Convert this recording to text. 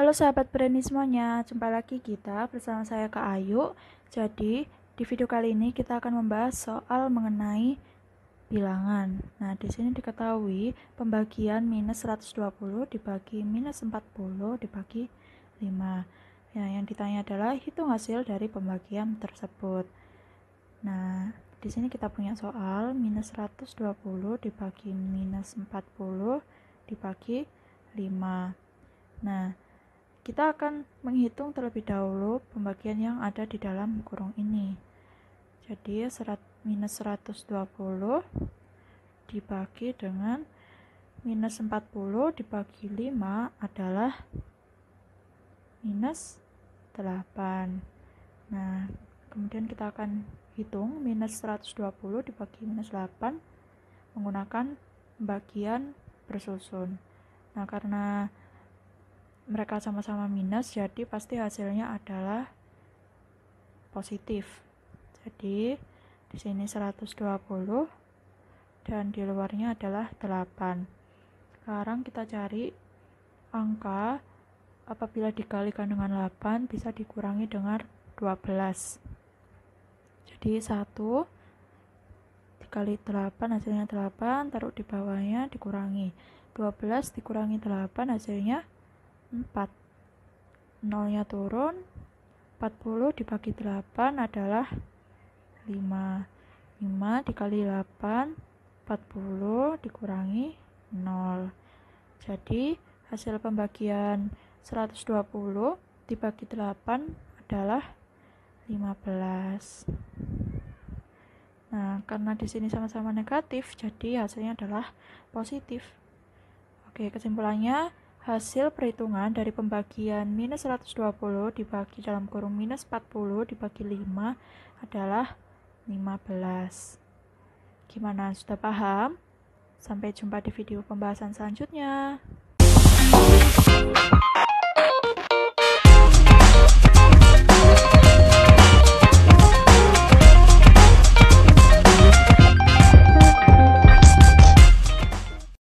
Halo sahabat berani semuanya, jumpa lagi kita bersama saya Kak Ayu. Jadi, di video kali ini kita akan membahas soal mengenai bilangan. Nah, di sini diketahui pembagian minus 120 dibagi minus 40 dibagi 5. Nah, ya, yang ditanya adalah hitung hasil dari pembagian tersebut. Nah, di sini kita punya soal minus 120 dibagi minus 40 dibagi 5. Nah, kita akan menghitung terlebih dahulu pembagian yang ada di dalam kurung ini. Jadi, serat, minus 120 dibagi dengan minus 40 dibagi 5 adalah minus 8 nah kemudian kita akan hitung minus 120 dibagi minus 8 menggunakan bagian bersusun nah karena mereka sama-sama minus jadi pasti hasilnya adalah positif jadi di sini 120 dan di luarnya adalah 8 sekarang kita cari angka apabila dikalikan dengan 8 bisa dikurangi dengan 12 jadi 1 dikali 8 hasilnya 8 taruh di bawahnya dikurangi 12 dikurangi 8 hasilnya 4 nolnya turun 40 dibagi 8 adalah 5 5 dikali 8 40 dikurangi 0 jadi hasil pembagian 120 dibagi 8 adalah 15 Nah, karena di sini sama-sama negatif, jadi hasilnya adalah positif. Oke, kesimpulannya Hasil perhitungan dari pembagian minus 120 dibagi dalam kurung minus 40 dibagi 5 adalah 15. Gimana, sudah paham? Sampai jumpa di video pembahasan selanjutnya.